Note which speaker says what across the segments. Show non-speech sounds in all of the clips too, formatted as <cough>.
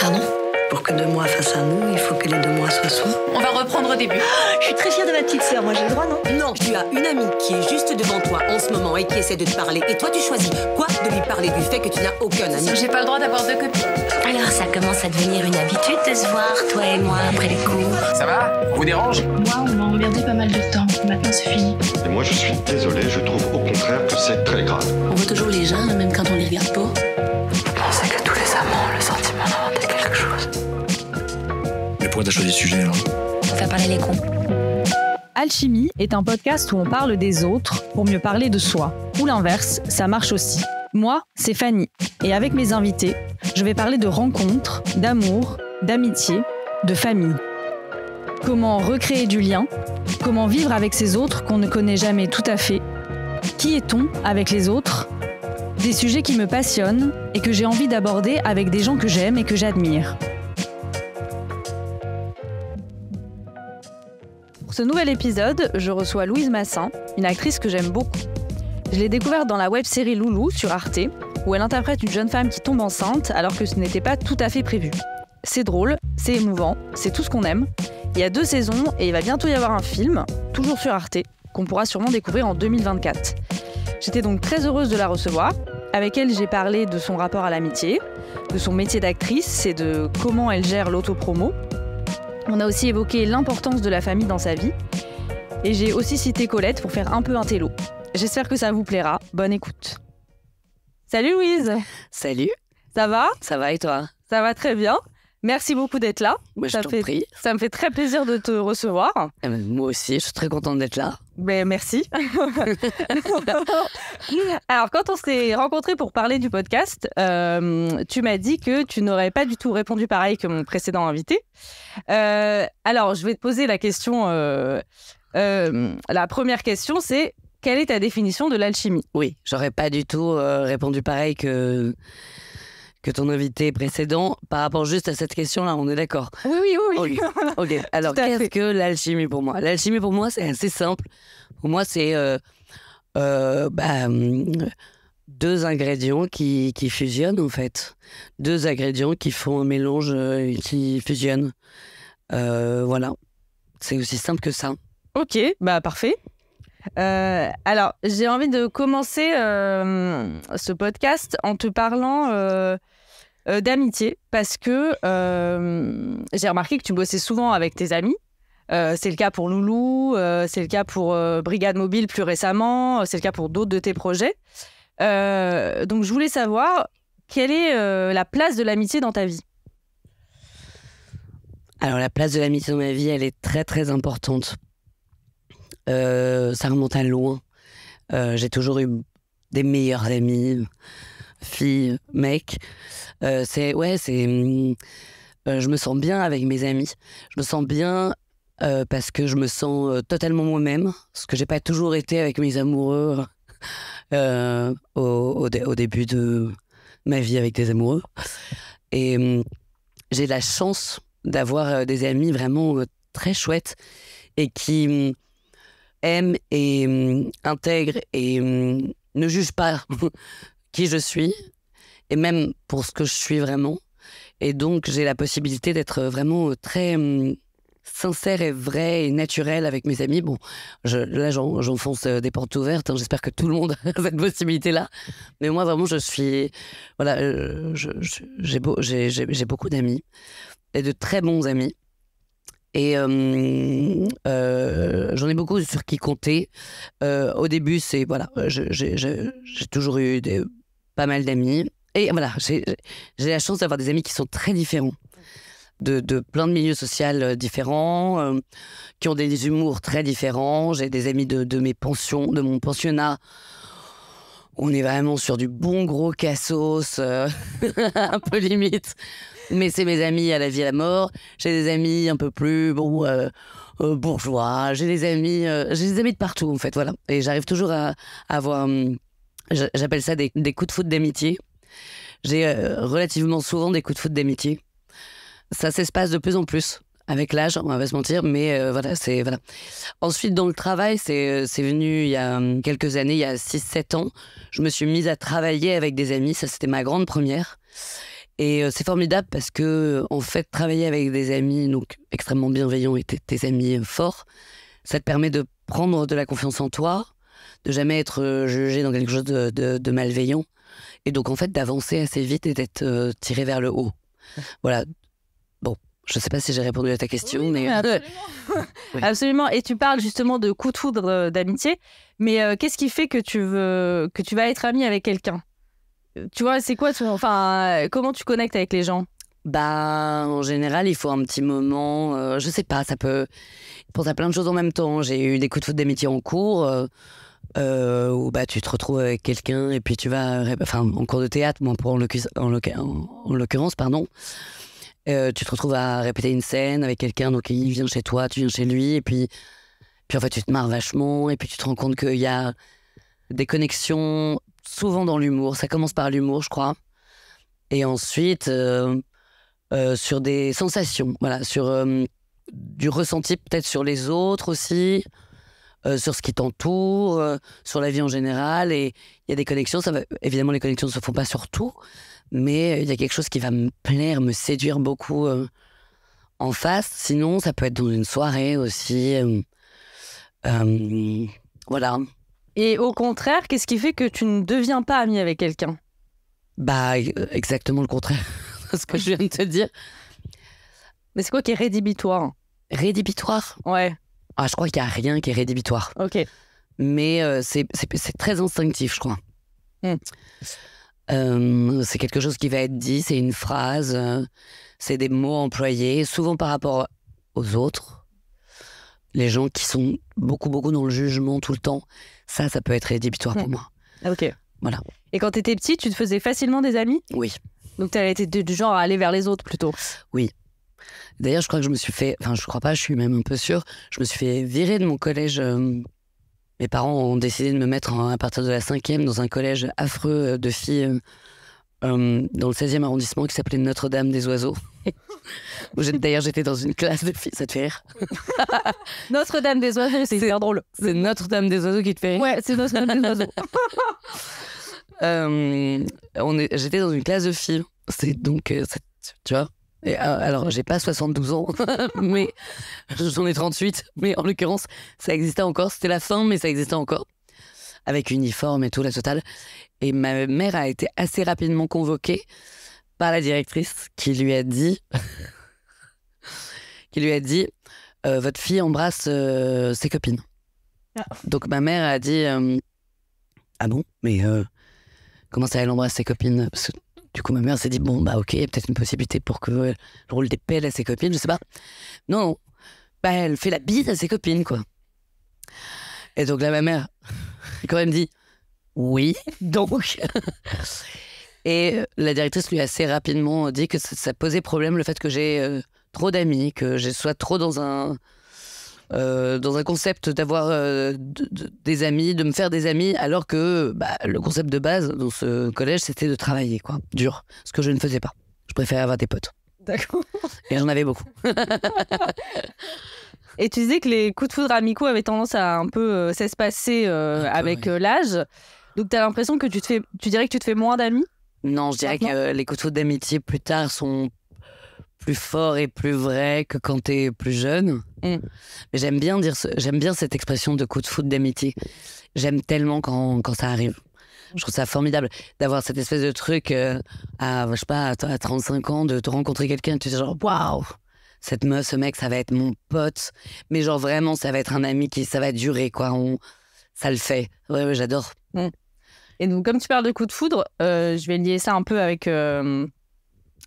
Speaker 1: Pardon Pour que deux mois fassent un nous, il faut que les deux mois soient soi. On va reprendre au début. <gasps> Je suis très fière de ma petite sœur, moi j'ai le droit, non Non, tu as une amie qui est juste devant toi en ce moment et qui essaie de te parler. Et toi, tu choisis quoi De lui parler du fait que tu n'as aucun ami J'ai pas le droit d'avoir deux copines. Alors, ça commence à devenir une habitude de se voir, toi et moi, après les cours. Ça va vous dérange Moi, perdu pas mal de temps. Maintenant, c'est fini. Et moi, je suis désolé. Je trouve au contraire que
Speaker 2: c'est très grave.
Speaker 1: On voit toujours les gens, même quand on les regarde pas. Vous pensez que tous les amants ont le sentiment d'inventer quelque chose
Speaker 2: Mais pourquoi t'as choisi ce sujet, alors
Speaker 1: Pour faire parler les cons.
Speaker 2: Alchimie est un podcast où on parle des autres pour mieux parler de soi. Ou l'inverse, ça marche aussi. Moi, c'est Fanny. Et avec mes invités, je vais parler de rencontres, d'amour, d'amitié, de famille. Comment recréer du lien Comment vivre avec ces autres qu'on ne connaît jamais tout à fait Qui est-on avec les autres Des sujets qui me passionnent et que j'ai envie d'aborder avec des gens que j'aime et que j'admire. Pour ce nouvel épisode, je reçois Louise Massin, une actrice que j'aime beaucoup. Je l'ai découverte dans la web-série Loulou sur Arte, où elle interprète une jeune femme qui tombe enceinte alors que ce n'était pas tout à fait prévu. C'est drôle, c'est émouvant, c'est tout ce qu'on aime, il y a deux saisons et il va bientôt y avoir un film, toujours sur Arte, qu'on pourra sûrement découvrir en 2024. J'étais donc très heureuse de la recevoir. Avec elle, j'ai parlé de son rapport à l'amitié, de son métier d'actrice et de comment elle gère l'autopromo. On a aussi évoqué l'importance de la famille dans sa vie. Et j'ai aussi cité Colette pour faire un peu un télo. J'espère que ça vous plaira. Bonne écoute. Salut Louise Salut Ça va Ça va et toi Ça va très bien. Merci beaucoup d'être là. ça Ça me fait très plaisir de te recevoir. Eh ben, moi aussi, je suis très contente d'être là. Mais ben, merci. <laughs> Alors, quand on s'est rencontrés pour parler du podcast, euh, tu m'as dit que tu n'aurais pas du tout répondu pareil que mon précédent invité. Euh, alors, je vais te poser la question. Euh, la première question, c'est quelle est ta définition de l'alchimie
Speaker 1: Oui, j'aurais pas du tout répondu pareil que que ton invité précédent par rapport juste à cette question-là. On est d'accord Oui, oui, oui. <laughs> Alors, qu'est-ce que l'alchimie pour moi L'alchimie pour moi, c'est assez simple. Pour moi, c'est euh, euh, bah, hum, deux ingrédients qui, qui, fusionnent, en fait. Deux ingrédients qui font un mélange euh, qui fusionnent. voilà. C'est aussi simple que ça.
Speaker 2: Ok, bah parfait. alors, j'ai
Speaker 1: envie de commencer
Speaker 2: ce podcast en te parlant euh, d'amitié parce que euh, j'ai remarqué que tu bossais souvent avec tes amis. Euh, c'est le cas pour Loulou, c'est le cas pour Brigade Mobile plus récemment, c'est le cas pour d'autres de tes projets. donc je voulais savoir quelle est la place de l'amitié dans ta
Speaker 1: vie. Alors la place de l'amitié dans ma vie, elle est très très importante. ça remonte à loin. j'ai toujours eu des meilleurs amis fille, mec. Euh, c'est ouais, c'est mm, euh, je me sens bien avec mes amis. Je me sens bien euh, parce que je me sens totalement moi-même, ce que j'ai pas toujours été avec mes amoureux <laughs> au, au, début de ma vie avec des amoureux. Et mm, j'ai la chance d'avoir des amis vraiment très chouettes et qui mm, aiment et intègrent et ne jugent pas <laughs> qui je suis et même pour ce que je suis vraiment. Et donc, j'ai la possibilité d'être vraiment euh, très hum, sincère et vrai et naturel avec mes amis. Bon, je, là, j'enfonce euh, des portes ouvertes. Hein. J'espère que tout le monde <laughs> a cette possibilité-là. Mais moi, vraiment, je suis. Voilà, euh, j'ai beau, beaucoup d'amis et de très bons amis. Et hum, j'en ai beaucoup sur qui compter. au début, c'est voilà, j'ai toujours eu des, pas mal d'amis. Et voilà, j'ai la chance d'avoir des amis qui sont très différents. De, de, plein de milieux sociaux euh, différents, euh, qui ont des, humours très différents. J'ai des amis de, mes pensions, de mon pensionnat. On est vraiment sur du bon gros cassos, euh, <laughs> un peu limite. Mais c'est mes amis à la vie à la mort. J'ai des amis un peu plus bon, bourgeois. J'ai des amis, j'ai des amis de partout en fait, voilà. Et j'arrive toujours à, avoir. Hum, J'appelle ça des, coups de foot d'amitié. J'ai euh, relativement souvent des coups de foot d'amitié. Ça s'espace de plus en plus avec l'âge, on va pas se mentir, mais euh, voilà, c'est voilà. Ensuite, dans le travail, c'est euh, venu il y a hum, quelques années, il y a 6-7 ans, je me suis mise à travailler avec des amis, ça c'était ma grande première. Et c'est formidable parce que en fait, travailler avec des amis donc extrêmement bienveillants et tes amis forts, ça te permet de prendre de la confiance en toi, de jamais être euh, jugé dans quelque chose de, malveillant. Et donc, en fait, d'avancer assez vite et d'être euh, tiré vers le haut. <laughs> Voilà. Bon, je ne sais pas si j'ai répondu à ta question, mais. Euh, <laughs>
Speaker 2: absolument. Et tu parles justement de coup de foudre d'amitié. Mais qu'est-ce qui fait que tu, veux, que tu vas être ami avec quelqu'un Tu vois, c'est quoi Enfin, comment tu connectes avec les gens
Speaker 1: bah, en général, il faut un petit moment. je je sais pas, ça peut. Il pense à plein de choses en même temps. J'ai eu des coups de foudre d'amitié en cours euh, où bah, tu te retrouves avec quelqu'un et puis tu vas, enfin, en cours de théâtre, en, l'occurrence, pardon, euh, tu te retrouves à répéter une scène avec quelqu'un, donc il vient chez toi, tu viens chez lui, et puis, puis en fait, tu te marres vachement, et puis tu te rends compte qu'il y a des connexions souvent dans l'humour. Ça commence par l'humour, je crois. Et ensuite, euh, euh, sur des sensations, voilà, sur du ressenti peut-être sur les autres aussi. Euh, sur ce qui t'entoure, euh, sur la vie en général. Et il y a des connexions. Ça Évidemment, les connexions ne se font pas sur tout, mais il y a quelque chose qui va me plaire, me séduire beaucoup euh, en face. Sinon, ça peut être dans une soirée aussi. voilà. Et au contraire, qu'est-ce qui fait que
Speaker 2: tu ne deviens pas ami avec quelqu'un
Speaker 1: Bah, exactement le contraire <laughs> de ce que je viens de te dire. Mais c'est quoi qui est rédhibitoire Rédhibitoire Ouais. Ah, je crois qu'il n'y a rien qui est rédhibitoire. Ok. Mais euh, c'est très instinctif, je crois. Hmm. Euh, c'est quelque chose qui va être dit, c'est une phrase, euh, c'est des mots employés, souvent par rapport aux autres. Les gens qui sont beaucoup, beaucoup dans le jugement tout le temps, ça, ça peut être rédhibitoire pour hmm. moi. Ah, ok. Voilà.
Speaker 2: Et quand tu étais petit, tu te faisais facilement des amis Oui. Donc tu été du genre à aller vers
Speaker 1: les autres plutôt Oui. D'ailleurs, je crois que je me suis fait, enfin, je crois pas, je suis même un peu sûre, je me suis fait virer de mon collège. Euh, mes parents ont décidé de me mettre à partir de la cinquième dans un collège affreux euh, de filles euh, dans le 16e arrondissement qui s'appelait Notre-Dame des Oiseaux. <laughs> D'ailleurs, j'étais dans une classe de filles, ça te fait rire. <laughs> Notre-Dame des Oiseaux, c'est drôle. C'est Notre-Dame des Oiseaux qui te fait rire. Ouais, c'est Notre-Dame des Oiseaux. <laughs> j'étais dans une classe de filles. C'est donc, tu vois, euh, alors, j'ai pas 72 ans, <laughs> mais j'en ai 38. Mais en l'occurrence, ça existait encore. C'était la fin, mais ça existait encore. Avec uniforme et tout, la totale. Et ma mère a été assez rapidement convoquée par la directrice qui lui a dit. <laughs> qui lui a dit euh, Votre fille embrasse euh, ses copines. Ah. Donc ma mère a dit Ah bon Mais comment ça, elle embrasse ses copines du coup, ma mère s'est dit, bon, bah ok, peut-être une possibilité pour que roule euh, roule des pelles à ses copines, je sais pas. Non, non. Bah, elle fait la bise à ses copines, quoi. Et donc là, ma mère, <laughs> quand même dit, oui, donc. <laughs> Et euh, la directrice lui a assez rapidement dit que ça posait problème le fait que j'ai euh, trop d'amis, que je sois trop dans un euh, dans un concept d'avoir euh, des amis, de me faire des amis, alors que bah, le concept de base dans ce collège, c'était de travailler, quoi, dur, ce que je ne faisais pas. Je préférais avoir des potes. D'accord. Et j'en avais beaucoup. <laughs> Et tu disais que les
Speaker 2: coups de foudre amicaux avaient tendance à un peu euh, s'espacer avec l'âge. Donc, tu as l'impression que tu te fais, tu dirais que tu te fais moins d'amis
Speaker 1: non, je dirais que les coups de foudre d'amitié plus tard sont plus fort et plus vrai que quand t'es plus jeune. Mm. Mais j'aime bien dire, j'aime bien cette expression de coup de foudre d'amitié. J'aime tellement quand, quand ça arrive. Je trouve ça formidable d'avoir cette espèce de truc euh, à, je sais pas, à 35 ans, de te rencontrer quelqu'un tu te dis genre, waouh, cette meuf, ce mec, ça va être mon pote. Mais genre vraiment, ça va être un ami qui, ça va durer, quoi. On, ça le fait. Ouais, j'adore. Mm.
Speaker 2: Et donc, comme tu parles de coup de foudre, euh, je vais lier ça un peu avec euh,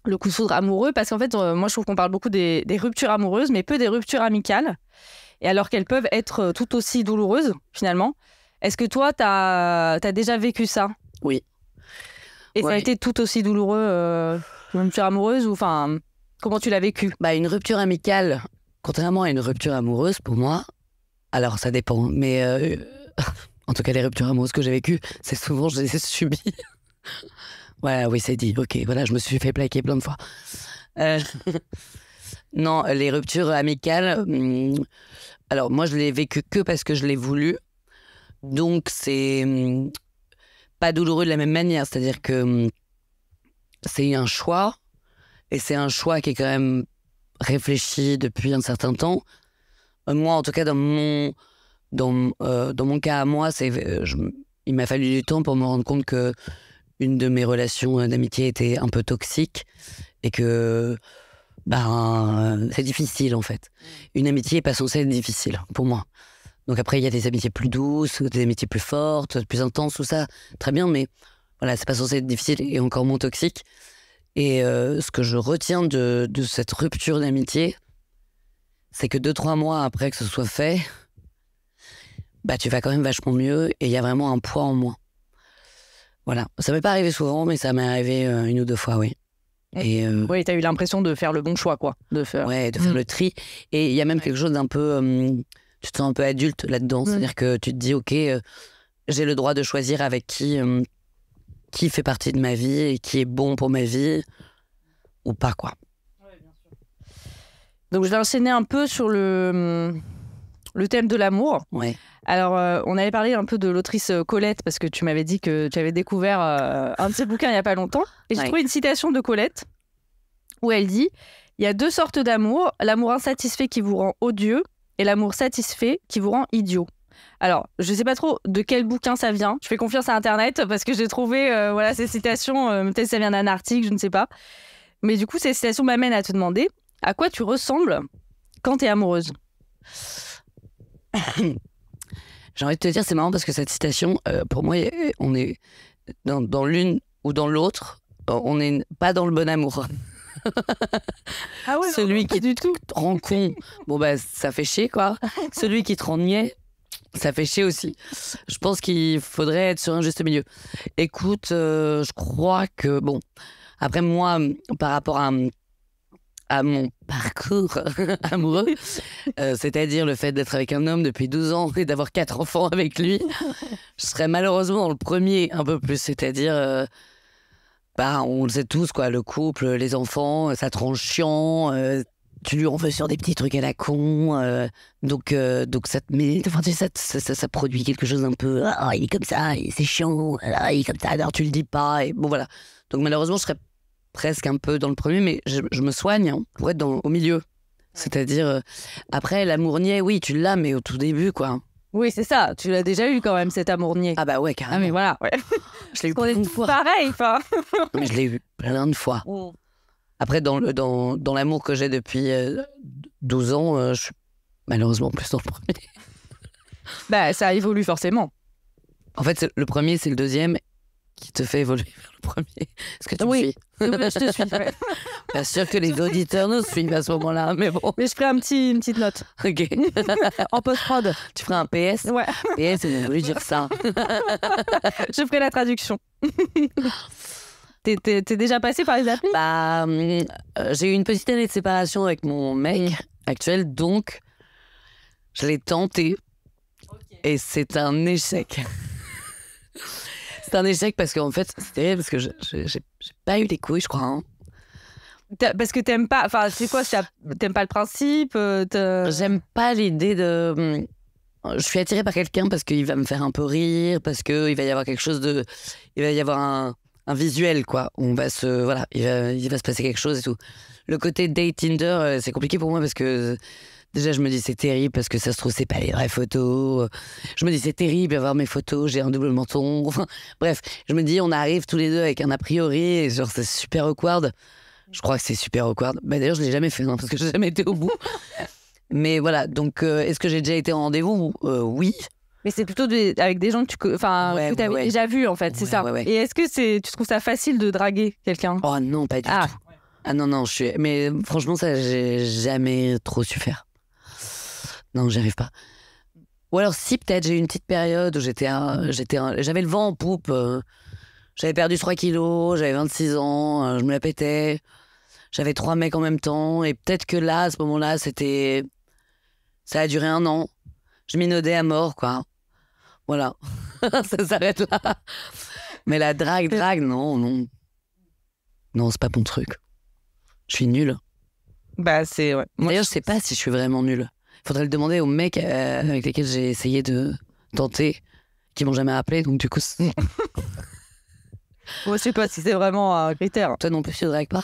Speaker 2: le coup de foudre amoureux, parce qu'en fait, euh, moi, je trouve qu'on parle beaucoup des, ruptures amoureuses, mais peu des ruptures amicales. Et alors qu'elles peuvent être euh, tout aussi douloureuses, finalement. Est-ce que toi, tu as, déjà vécu ça Oui. Et ça a été tout aussi douloureux, euh, une rupture amoureuse ou enfin, comment tu l'as vécu bah, Une rupture amicale,
Speaker 1: contrairement à une rupture amoureuse, pour moi, alors ça dépend, mais <laughs> en tout cas, les ruptures amoureuses que j'ai vécues, c'est souvent, je les ai subies. Ouais, oui, c'est dit. Ok, voilà, je me suis fait plaquer plein de fois. Euh, <laughs> non, les ruptures amicales. Hmm, alors, moi, je l'ai vécu que parce que je l'ai voulu. Donc, c'est hmm, pas douloureux de la même manière. C'est-à-dire que hmm, c'est un choix. Et c'est un choix qui est quand même réfléchi depuis un certain temps. Euh, moi, en tout cas, dans mon, dans, euh, dans mon cas à moi, c'est, il m'a fallu du temps pour me rendre compte que une de mes relations d'amitié était un peu toxique et que ben, c'est difficile en fait. Mmh. Une amitié est pas censée être difficile pour moi. Donc après, il y a des amitiés plus douces, des amitiés plus fortes, plus intenses, tout ça, très bien, mais voilà, c'est pas censé être difficile et encore moins toxique. Et euh, ce que je retiens de, de cette rupture d'amitié, c'est que deux, trois mois après que ce soit fait, bah, tu vas quand même vachement mieux et il y a vraiment un poids en moins. Voilà. Ça m'est pas arrivé souvent, mais ça m'est arrivé euh, une ou deux fois, oui. Et, euh, oui, tu as eu l'impression de faire le bon choix, quoi. De faire... de faire mm. le tri. Et il y a même quelque chose d'un peu. Euh, tu te sens un peu adulte là-dedans. Mm. C'est-à-dire que tu te dis, OK, j'ai le droit de choisir avec qui, qui fait partie de ma vie et qui est bon pour ma vie ou pas, quoi. bien sûr. Donc, je vais enseigner un peu sur le. Hum,
Speaker 2: le thème de l'amour. Ouais. Alors, euh, on avait parlé un peu de l'autrice euh, Colette, parce que tu m'avais dit que tu avais découvert euh, un de ses bouquins il n'y a pas longtemps. Et j'ai trouvé une citation de Colette où elle dit Il y a deux sortes d'amour, l'amour insatisfait qui vous rend odieux et l'amour satisfait qui vous rend idiot. Alors, je ne sais pas trop de quel bouquin ça vient. Je fais confiance à Internet parce que j'ai trouvé voilà, ces citations. Peut-être ça vient d'un article, je ne sais pas. Mais du coup, ces citations m'amènent à te demander à quoi tu ressembles quand tu es amoureuse
Speaker 1: <coughs> J'ai envie de te dire, c'est marrant parce que cette citation, euh, pour moi, on est dans, l'une ou dans l'autre, on n'est pas dans le bon amour. <laughs> Ah Celui qui du tout. te rend con, bon ben, ça fait chier quoi. <laughs> Celui qui te rend niais, ça fait chier aussi. Je pense qu'il faudrait être sur un juste milieu. Écoute, euh, je crois que bon, après moi, par rapport à à mon parcours <laughs> amoureux, euh, c'est-à-dire le fait d'être avec un homme depuis 12 ans et d'avoir quatre enfants avec lui, je serais malheureusement dans le premier un peu plus, c'est-à-dire, euh, bah, on le sait tous, quoi, le couple, les enfants, ça te rend chiant, euh, tu lui en veux sur des petits trucs à la con, donc, donc ça, mais, enfin, ça, produit quelque chose un peu, ah, il est comme ça, c'est chiant, ah, il est comme ça, alors tu le dis pas, et bon voilà. Donc malheureusement, je serais presque un peu dans le premier, mais je, me soigne hein, pour être dans, au milieu. C'est-à-dire, euh, après, l'amournier oui, tu l'as, mais au tout début, quoi. Oui, c'est ça. Tu l'as déjà eu quand même, cet amournier Ah bah ouais, carrément. Ah mais voilà. Ouais. <laughs>
Speaker 2: <laughs> Je l'ai eu plein de fois. Pareil, enfin.
Speaker 1: je l'ai eu plein de fois. Après, dans, le, dans, l'amour que j'ai depuis 12 euh, ans, euh, je suis malheureusement plus dans le premier.
Speaker 2: bah, ça évolue forcément.
Speaker 1: En fait, le premier, c'est le deuxième, qui te fait évoluer vers le premier. Est-ce que tu oui. suis je te suis. <laughs> Bien sûr que les auditeurs nous suivent à ce moment-là, mais bon. Mais je ferai un petit, une petite note. <laughs> Ok. <laughs> en
Speaker 2: post-prod. Tu feras un PS Ouais. PS, j'ai voulu dire ça. je ferai la
Speaker 1: traduction. T'es, déjà passé par les applis Bah, hum, euh, j'ai eu une petite année de séparation avec mon mec actuel, donc je l'ai tenté. Et c'est un échec. C'est un échec parce qu'en fait, c'était parce que j'ai pas eu les couilles, je crois. Hein. Parce que t'aimes pas. Enfin, c'est quoi T'aimes pas le principe euh, J'aime pas l'idée de. Euh, je suis attirée par quelqu'un parce qu'il va me faire un peu rire, parce qu'il va y avoir quelque chose de. Il va y avoir un, un visuel, quoi. On va se. Voilà, il va, se passer quelque chose et tout. Le côté date Tinder, euh, c'est compliqué pour moi parce que Déjà, je me dis c'est terrible parce que ça se trouve, c'est pas les vraies photos. Je me dis c'est terrible d'avoir mes photos, j'ai un double menton. <laughs> bref, je me dis on arrive tous les deux avec un a priori et genre c'est super awkward. Je crois que c'est super awkward. Bah, d'ailleurs, je l'ai jamais fait hein, parce que j'ai jamais été au bout. Mais voilà, donc euh, est-ce que j'ai déjà été en rendez-vous euh, Oui. Mais c'est plutôt avec des gens que tu enfin, as déjà vu en fait, c'est
Speaker 2: ça. Et est-ce que c'est, tu trouves ça facile de draguer quelqu'un Oh non, pas du ah. tout. Ah non, non, je suis.
Speaker 1: Mais franchement, ça, j'ai jamais trop su faire. Non, j'y arrive pas. Ou alors, si, peut-être, j'ai eu une petite période où j'étais, j'étais, j'avais le vent en poupe. Euh. j'avais perdu 3 kilos, j'avais 26 ans, euh, je me la pétais. J'avais trois mecs en même temps. Et peut-être que là, à ce moment-là, c'était. Ça a duré un an. Je m'inaudais à mort, quoi. Voilà. <laughs> ça s'arrête là. Mais la drague, drague, non, non. Non, c'est pas mon truc. Je suis nulle. Bah, c'est. Ouais. D'ailleurs, je sais pas si je suis vraiment nulle. Faudrait le demander aux mecs euh, avec lesquels j'ai essayé de tenter, qui m'ont jamais appelé, donc du coup.
Speaker 2: Moi, je sais pas si c'est vraiment un critère. Toi non plus, tu pas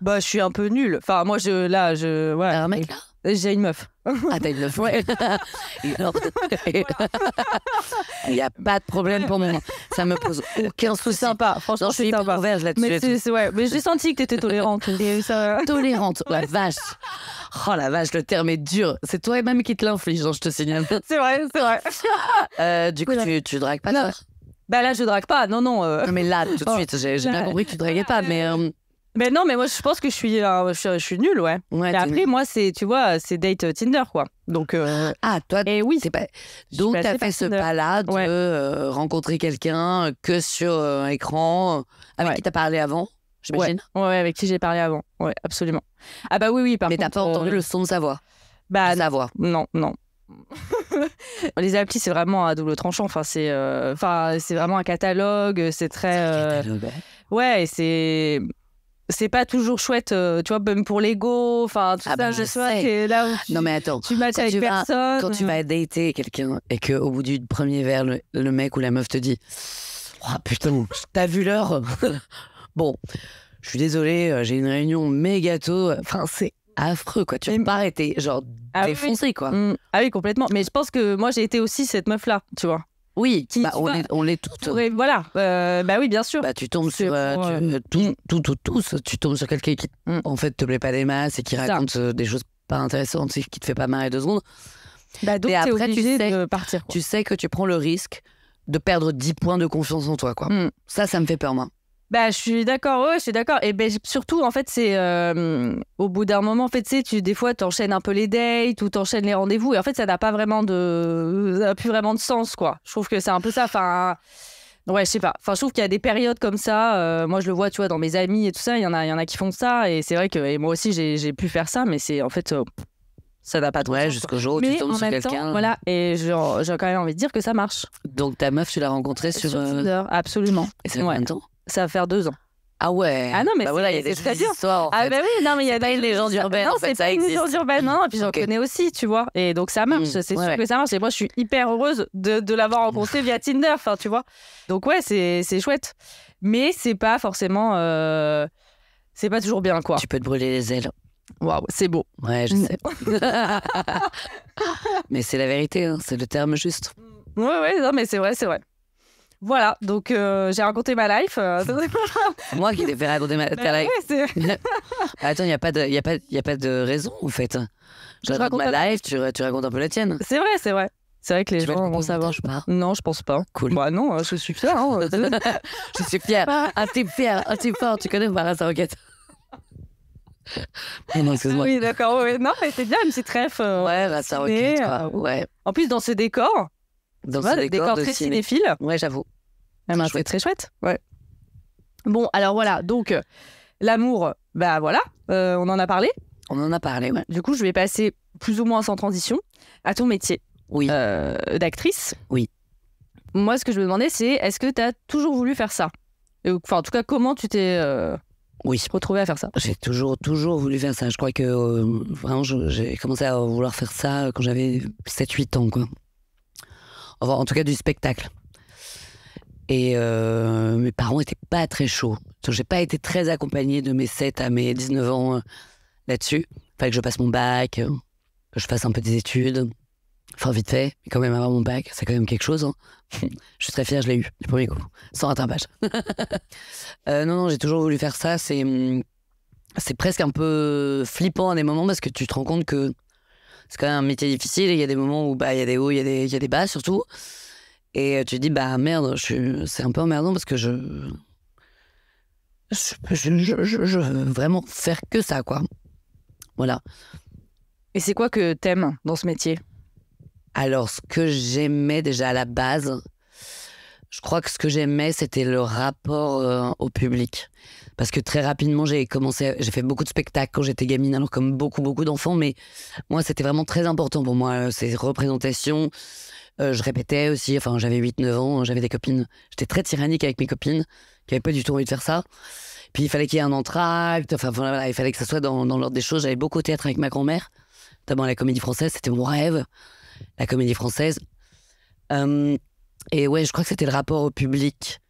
Speaker 2: Bah, je suis un peu nulle. Enfin, moi, je, là, je. Ouais. un mec J'ai une meuf. <laughs> Ah, t'as une <laughs> Il n'y a pas de problème pour moi. Ça me pose aucun souci. C'est sympa. Franchement, je suis sympa. verge là-dessus. Ouais. Mais j'ai senti que t'étais tolérante. <laughs>
Speaker 1: Tolérante. La vache. Oh la vache, le terme est dur. C'est toi-même qui te l'inflige, hein, je te signale. C'est vrai, c'est vrai. Euh, du coup, tu, tu dragues pas, non. Bah là, je drague pas. Non,
Speaker 2: non. Euh. mais là, tout de oh. suite, j'ai bien compris que tu ne draguais pas. Mais. Euh, mais non, mais moi, je pense que je suis, euh, je, suis nulle, ouais. Ouais, après, moi, c'est, tu vois, c'est date euh, Tinder, quoi. Donc, euh, Ah, toi,
Speaker 1: et eh oui, pas... donc tu t'as fait ce pas-là de rencontrer quelqu'un que sur un écran avec qui t'as parlé avant, j'imagine. ouais, avec qui j'ai parlé avant. Ouais, absolument.
Speaker 2: Ah bah oui, oui, par Mais t'as pas entendu le son de sa voix. Bah de sa voix. Non, non. <laughs> les applis, c'est vraiment à double tranchant. Enfin, c'est, enfin, c'est vraiment un catalogue. C'est très, Catalogue, ouais. ouais, c'est, c'est pas toujours chouette, euh, tu vois, même pour l'ego, enfin, tout ah ça, ben, je, sais. que là où ah, non, mais attends, tu matches avec personne. quand tu euh. vas
Speaker 1: dater quelqu'un et qu'au bout du premier verre, le, mec ou la meuf te dit Oh putain, t'as vu l'heure <laughs> Bon, je suis désolée, euh, j'ai une réunion méga tôt. Enfin, c'est affreux, quoi. Tu pas arrêter, genre t'es ah défoncé, quoi. Mm. Ah oui, complètement. Mais
Speaker 2: je pense que moi, j'ai été aussi cette meuf-là, tu vois. Oui, qui, bah, on, l'est, toutes. voilà,
Speaker 1: euh, bah oui, bien sûr. Bah, tu tombes sur. Euh, euh, tout, tous, tu tombes sur quelqu'un qui, mm. en fait, te plaît pas des masses et qui raconte des choses pas intéressantes, qui te fait pas marrer deux secondes. Bah, et après, tu sais, de Tu sais que tu prends le risque de perdre 10 points de confiance en toi. Quoi. Mm. Ça, ça me fait peur, moi.
Speaker 2: Bah, je suis d'accord, ouais, je suis d'accord. Et ben, surtout, en fait, c'est euh, au bout d'un moment, en fait, tu sais, des fois, t'enchaînes un peu les dates ou enchaînes les rendez-vous. Et en fait, ça n'a pas vraiment de. plus vraiment de sens, quoi. Je trouve que c'est un peu ça. Enfin. Ouais, je sais pas. Enfin, je trouve qu'il y a des périodes comme ça. Euh, moi, je le vois, tu vois, dans mes amis et tout ça. Il y en a, y en a qui font ça. Et c'est vrai que moi aussi, j'ai pu faire ça. Mais c'est en fait. Euh, ça n'a pas de ouais, jusqu'au jour où tu tombes sur quelqu'un. Voilà, et j'ai quand même envie de dire que ça marche. Donc ta meuf, tu l'as rencontrée sur, sur absolument. Et ça fait combien de temps ça va faire deux ans.
Speaker 1: Ah ouais. Ah non, mais bah voilà, il y a des histoires. En ah fait. Ah bah oui, non, mais
Speaker 2: il y a pas une légende urbaine. Non, en fait, ça existe. une légende urbaine. Non, et puis j'en connais aussi, tu vois. Et donc ça marche, hmm, c'est sûr que ça marche. Et moi, je suis hyper heureuse de, de l'avoir hmm. rencontré via Tinder, enfin, tu vois. Donc ouais, c'est chouette. Mais c'est pas forcément. Euh... C'est pas toujours bien, quoi. Tu peux te brûler les
Speaker 1: ailes. Waouh, c'est beau. Ouais, je sais.
Speaker 2: Hmm.
Speaker 1: <laughs> mais c'est la vérité, hein. c'est le terme juste.
Speaker 2: Ouais, ouais, non, mais c'est vrai, c'est vrai. Voilà, donc euh, j'ai raconté ma life. Euh, <laughs>
Speaker 1: Moi qui t'ai fait raconter ma ta bah life. <laughs> Bah, attends, il n'y a, pas de, a, a pas de raison en fait. Je, je raconte, ma life, tu, racontes un peu la tienne. C'est vrai,
Speaker 2: c'est vrai. C'est vrai que les gens vont savoir. Je Non, je pense pas. Cool. Bah non, euh, je suis fière. Hein. <laughs> je
Speaker 1: suis fière. Un type fier, un type fort. Tu connais pas la oh non, excuse-moi. Oui, d'accord. Non, mais c'est bien une petite ref. ouais, Rasta Roquette. ouais.
Speaker 2: En plus, dans ce décor, dans ce décor, de très cinéphile. Ouais, j'avoue. Ah c'est très chouette. Ouais. Bon, alors voilà, donc euh, l'amour, bah voilà, euh, on en a parlé. On en a parlé, ouais. Du coup, je vais passer plus ou moins sans transition à ton métier oui. Euh, d'actrice. Oui. Moi, ce que je me demandais, c'est est-ce que tu as toujours voulu faire
Speaker 1: ça Enfin, en tout cas, comment tu t'es retrouvée à faire ça J'ai toujours, toujours voulu faire ça. Je crois que vraiment, j'ai commencé à vouloir faire ça quand j'avais 7-8 ans. Quoi en tout cas du spectacle. Et euh, mes parents n'étaient pas très chauds. J'ai pas été très accompagnée de mes 7 à mes 19 ans euh, là-dessus. Fallait que je passe mon bac, euh, que je fasse un peu des études. Enfin, vite fait, mais quand même avoir mon bac, c'est quand même quelque chose. Hein. <laughs> je suis très fière, je l'ai eu du premier coup, sans rattrapage. <laughs> non, non, j'ai toujours voulu faire ça. C'est, hum, c'est presque un peu flippant à des moments parce que tu te rends compte que c'est quand même un métier difficile. Il y a des moments où bah il y a des hauts, il y a des, y bas surtout. Et euh, tu te dis bah merde, c'est un peu emmerdant parce que je je, veux vraiment faire que ça quoi. Voilà. Et c'est quoi que t'aimes dans ce métier Alors ce que j'aimais déjà à la base, je crois que ce que j'aimais c'était le rapport euh, au public parce que très rapidement j'ai commencé, j'ai fait beaucoup de spectacles quand j'étais gamine, alors comme beaucoup beaucoup d'enfants, mais moi c'était vraiment très important pour moi euh, ces représentations. Euh, je répétais aussi, enfin j'avais 8-9 ans, hein, j'avais des copines, j'étais très tyrannique avec mes copines qui n'avaient pas du tout envie de faire ça. Puis il fallait qu'il y ait un entracte, enfin voilà, il fallait que ça soit dans, l'ordre des choses. J'avais beaucoup au théâtre avec ma grand-mère, notamment la comédie française, c'était mon rêve, la comédie française. Hum, et ouais, je crois que c'était le rapport au public,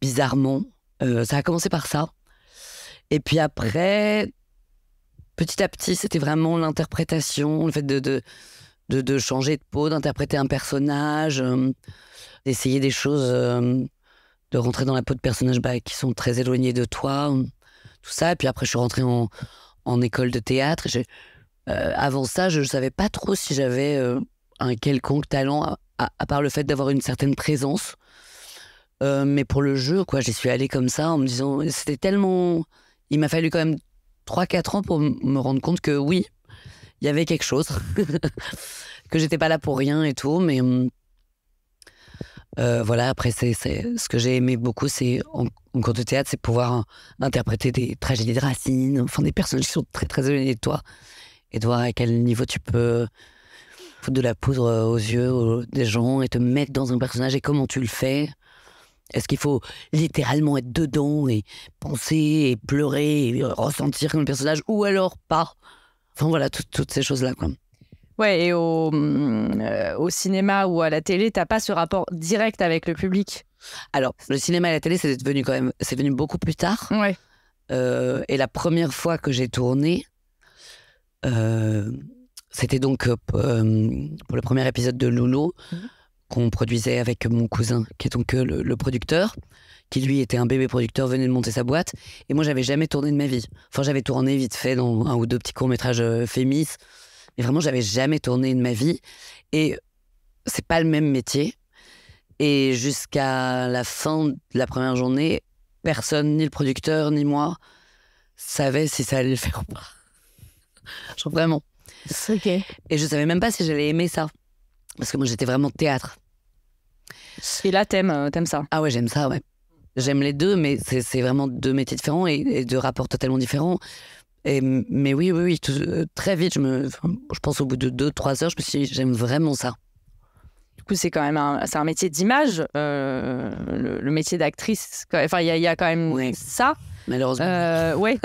Speaker 1: bizarrement. Euh, ça a commencé par ça. Et puis après, petit à petit, c'était vraiment l'interprétation, le fait de, changer de peau, d'interpréter un personnage, euh, d'essayer des choses, euh, de rentrer dans la peau de personnages bah, qui sont très éloignés de toi, tout ça. Et puis après, je suis rentrée en, en école de théâtre. avant ça, je ne savais pas trop si j'avais un quelconque talent, à, part le fait d'avoir une certaine présence. Euh, mais pour le jeu, quoi, j'y suis allée comme ça en me disant, c'était tellement. Il m'a fallu quand même 3-4 ans pour me rendre compte que oui, il y avait quelque chose, <laughs> que j'étais pas là pour rien et tout, mais. Euh, voilà, après, ce que j'ai aimé beaucoup, c'est en, cours de théâtre, c'est pouvoir interpréter des tragédies de racines, enfin des personnages qui sont très très éloignés de toi, et de voir à quel niveau tu peux foutre de la poudre aux yeux des gens et te mettre dans un personnage et comment tu le fais. Est-ce qu'il faut littéralement être dedans et penser et pleurer et ressentir comme le personnage ou alors pas Enfin voilà, toutes ces choses-là. Quoi.
Speaker 2: Ouais, et euh, au, cinéma ou à la télé, t'as pas ce rapport direct avec le public. Alors, le cinéma
Speaker 1: et la télé, c'est devenu quand même, c'est venu beaucoup plus tard. Euh, et la première fois que j'ai tourné, euh, c'était donc pour le premier épisode de Loulou. Mhm qu'on produisait avec mon cousin, qui est donc euh, le, producteur, qui lui était un bébé producteur, venu de monter sa boîte. Et moi, j'avais jamais tourné de ma vie. Enfin, j'avais tourné vite fait dans un ou deux petits courts-métrages euh, Fémis. Mais vraiment, j'avais jamais tourné de ma vie. Et c'est pas le même métier. Et jusqu'à la fin de la première journée, personne, ni le producteur, ni moi, savait si ça allait le faire ou pas. <laughs> vraiment. Ok. Et je savais même pas si j'allais aimer ça. Parce que moi, j'étais vraiment théâtre. Et là, t'aimes, euh, t'aimes ça Ah ouais, j'aime ça, ouais. J'aime les deux, mais c'est vraiment deux métiers différents et, deux rapports totalement différents. Et, mais oui, oui, oui, euh, très vite, je, me, je pense au bout de deux, trois heures, je me suis dit, j'aime vraiment ça.
Speaker 2: Du coup, c'est quand même un, un métier d'image, euh, le, métier d'actrice. Enfin, il y, a quand même ça. Malheureusement. Euh, ouais.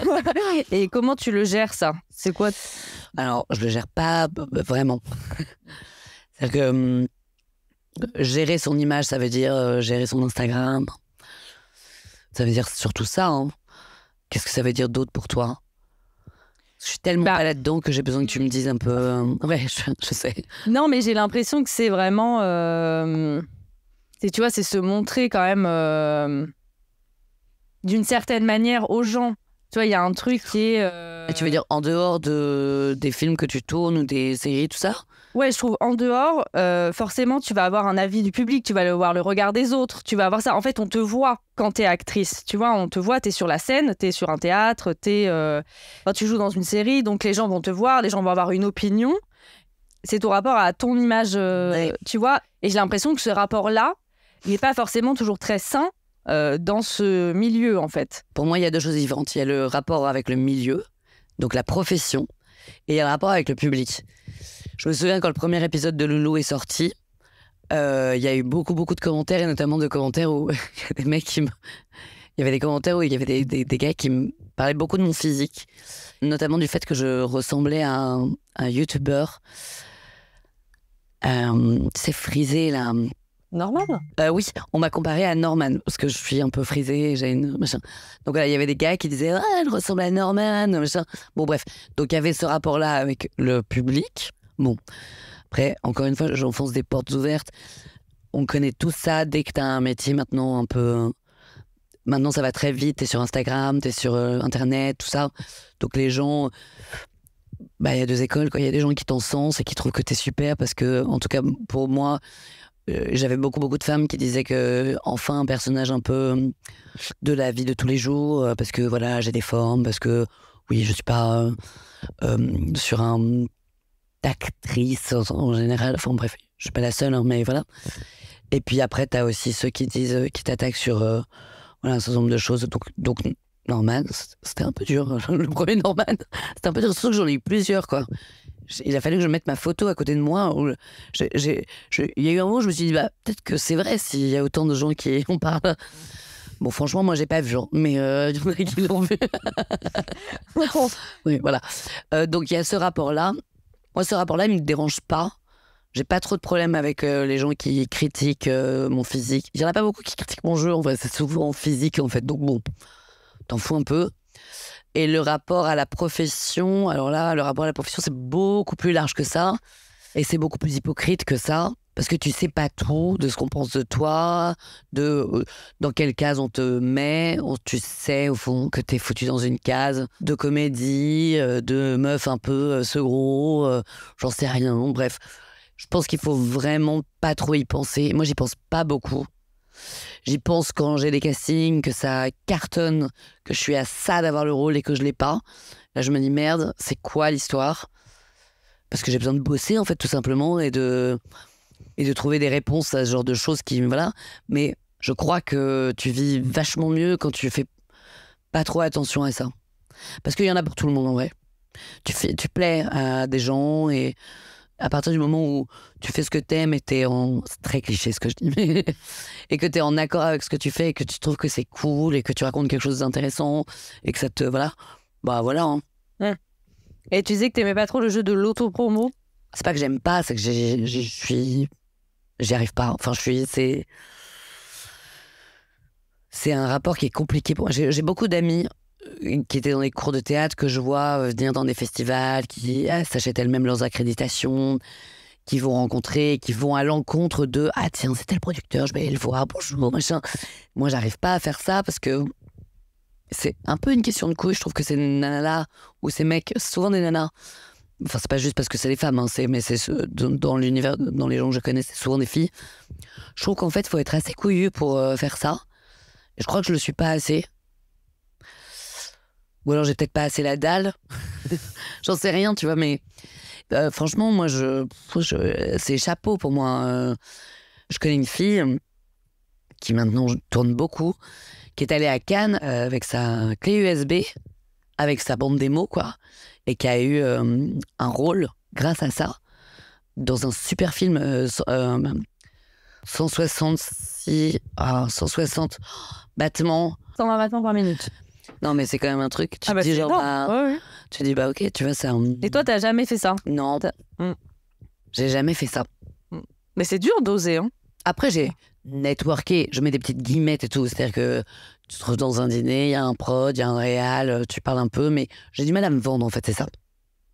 Speaker 2: <laughs>
Speaker 1: et comment tu le gères, ça C'est quoi Alors, je le gère pas vraiment. <laughs> C'est-à-dire que hum, gérer son image, ça veut dire euh, gérer son Instagram. Ça veut dire surtout ça. Hein. Qu'est-ce que ça veut dire d'autre pour toi je suis tellement bah pas là-dedans que j'ai besoin que tu me dises un peu. Euh, <laughs> ouais, je, sais.
Speaker 2: Non, mais j'ai l'impression que c'est vraiment. Euh, tu vois, c'est se montrer quand même d'une certaine manière aux gens. Tu vois, il y a un truc qui
Speaker 1: est. Tu veux dire en dehors de, des films que tu tournes ou des séries, tout ça Ouais, je trouve
Speaker 2: en dehors, euh, forcément, tu vas avoir un avis du public, tu vas le voir le regard des autres, tu vas avoir ça. En fait, on te voit quand t'es actrice, tu vois, on te voit, t'es sur la scène, t'es sur un théâtre, t'es, euh... tu joues dans une série, donc les gens vont te voir, les gens vont avoir une opinion. C'est au rapport à ton image, euh, tu vois. Et j'ai l'impression que ce rapport-là n'est pas forcément toujours très sain
Speaker 1: euh, dans ce milieu, en fait. Pour moi, il y a deux choses vivantes. Il y a le rapport avec le milieu, donc la profession, et il y a le rapport avec le public. Je me souviens quand le premier épisode de Loulou est sorti, euh, il y a eu beaucoup, beaucoup de commentaires, et notamment de commentaires où <laughs> il y des mecs qui Il y avait des commentaires où il y avait des, des, gars qui me parlaient beaucoup de mon physique, notamment du fait que je ressemblais à un, un youtubeur. Euh, c'est frisé là. Norman euh, Oui, on m'a comparé à Norman, parce que je suis un peu frisé. j'ai une. Machin. Donc là, il y avait des gars qui disaient Ah, elle ressemble à Norman, machin. Bon, bref. Donc il y avait ce rapport-là avec le public. Bon. Après, encore une fois, j'enfonce des portes ouvertes. On connaît tout ça dès que tu as un métier maintenant un peu. Maintenant, ça va très vite. Tu es sur Instagram, tu es sur euh, Internet, tout ça. Donc, les gens. Bah, il y a deux écoles. Il y a des gens qui t'en sens et qui trouvent que tu es super parce que, en tout cas, pour moi, euh, j'avais beaucoup, beaucoup de femmes qui disaient que, enfin, un personnage un peu de la vie de tous les jours euh, parce que, voilà, j'ai des formes, parce que, oui, je suis pas sur un actrice en général. Enfin bref, je suis pas la seule, hein, mais voilà. Et puis après, tu as aussi ceux qui disent, euh, qui t'attaquent sur euh, voilà, un certain nombre de choses. Donc, donc Norman, c'était un peu dur. <laughs> Le premier Norman, c'était un peu dur. Surtout que j'en ai eu plusieurs, quoi. Il a fallu que je mette ma photo à côté de moi. il y a eu un moment où je me suis dit, bah, peut-être que c'est vrai s'il y a autant de gens qui <laughs> en parlent. Bon, franchement, moi, j'ai pas vu, genre, hein, mais euh, <laughs> il y en a qui l'ont vu. oui, voilà. donc, il y a ce rapport-là. Moi, ce rapport-là, il me dérange pas. J'ai pas trop de problèmes avec euh, les gens qui critiquent euh, mon physique. Il n'y en a pas beaucoup qui critiquent mon jeu, en vrai. C'est souvent physique, en fait. Donc bon, t'en fous un peu. Et le rapport à la profession, alors là, le rapport à la profession, c'est beaucoup plus large que ça. Et c'est beaucoup plus hypocrite que ça parce que tu sais pas trop de ce qu'on pense de toi, de euh, dans quelle case on te met. On, tu sais au fond que t'es foutu dans une case de comédie, euh, de meuf un peu euh, ce gros, j'en sais rien. Bref, je pense qu'il faut vraiment pas trop y penser. Moi, j'y pense pas beaucoup. J'y pense quand j'ai des castings, que ça cartonne, que je suis à ça d'avoir le rôle et que je l'ai pas. Là, je me dis merde, c'est quoi l'histoire Parce que j'ai besoin de bosser en fait, tout simplement, et de et de trouver des réponses à ce genre de choses qui voilà. Mais je crois que tu vis vachement mieux quand tu fais pas trop attention à ça, parce qu'il y en a pour tout le monde en vrai. Tu fais, tu plais à des gens et à partir du moment où tu fais ce que t'aimes et t'es en c'est très cliché ce que je dis mais <laughs> et que t'es en accord avec ce que tu fais et que tu trouves que c'est cool et que tu racontes quelque chose d'intéressant et que ça te voilà bah voilà hein.
Speaker 2: et tu disais que t'aimais pas trop le jeu de l'autopromo
Speaker 1: c'est pas que j'aime pas c'est que je suis j'y arrive pas. Enfin, je suis. C'est. C'est un rapport qui est compliqué pour moi. J'ai beaucoup d'amis euh, qui étaient dans des cours de théâtre que je vois euh, venir dans des festivals, qui ah, s'achètent elles-mêmes leurs accréditations, qui vont rencontrer, qui vont à l'encontre de Ah, tiens, c'était le producteur, je vais aller le voir, bonjour, machin. Moi, j'arrive pas à faire ça parce que c'est un peu une question de couille. Je trouve que ces nanas-là, ou ces mecs, souvent des nanas, Enfin, c'est pas juste parce que c'est les femmes, hein, mais c'est dans l'univers, dans les gens que je connais, c'est souvent des filles. Je trouve qu'en fait, faut être assez couillu pour euh, faire ça. je crois que je le suis pas assez. Ou alors j'ai peut-être pas assez la dalle. <laughs> J'en sais rien, tu vois, mais euh, franchement, moi, je, c'est chapeau pour moi. Euh. je connais une fille qui maintenant tourne beaucoup, qui est allée à Cannes avec sa clé USB avec sa bande démo, quoi, et qui a eu euh, un rôle grâce à ça dans un super film 166, euh, 160 euh, ah, battements. 120 battements par minute. Non, mais c'est quand même un truc. Tu ah bah dis genre, bah, tu dis bah ok, tu vois ça. Et toi, t'as jamais fait ça Non, mm. j'ai jamais fait ça. Mm. Mais c'est dur d'oser. Hein. Après, j'ai networké, je mets des petites guillemettes et tout, c'est-à-dire que tu te trouves dans un dîner, il y a un prod, il y a un réal, euh, tu parles un peu, mais j'ai du mal à me vendre en fait, c'est ça.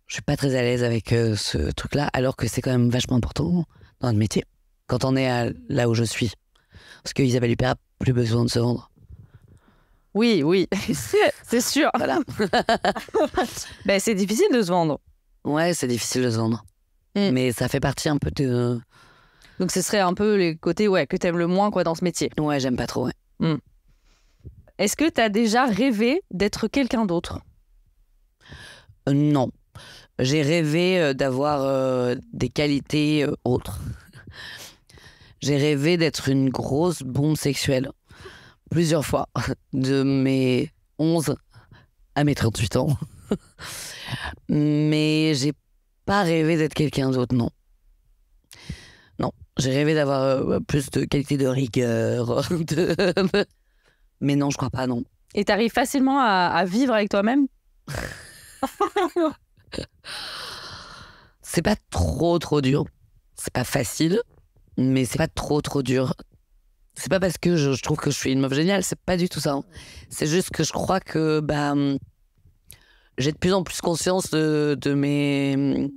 Speaker 1: Je suis pas très à l'aise avec euh, ce truc-là, alors que c'est quand même vachement important dans le métier. Quand on est là où je suis, parce que Isabelle Huppert plus besoin de se vendre. Oui, oui, <laughs> c'est sûr. Voilà. <laughs> ben, c'est difficile de se vendre. Ouais, c'est difficile de se vendre. Mm. Mais ça fait partie un peu de. Euh, Donc ce serait un peu les côtés ouais, que aimes le moins quoi dans ce métier. Ouais, j'aime pas trop. Ouais.
Speaker 2: Mm. Est-ce que tu as déjà rêvé d'être quelqu'un d'autre
Speaker 1: euh, Non. J'ai rêvé euh, d'avoir euh, des qualités autres. <laughs> J'ai rêvé d'être une grosse bombe sexuelle. Plusieurs fois. <laughs> De mes 11 à mes 38 ans. <laughs> Mais j'ai pas rêvé d'être quelqu'un d'autre, non. Non, j'ai rêvé d'avoir plus de qualités de rigueur, de... Mais non, je crois pas, non.
Speaker 2: Et t'arrives facilement à, vivre avec toi-même <laughs>
Speaker 1: C'est pas trop, trop dur. C'est pas facile, mais c'est pas trop, trop dur. C'est pas parce que je, trouve que je suis une meuf géniale, c'est pas du tout ça. Hein. C'est juste que je crois que bah, hum, j'ai de plus en plus conscience de, de mes hum,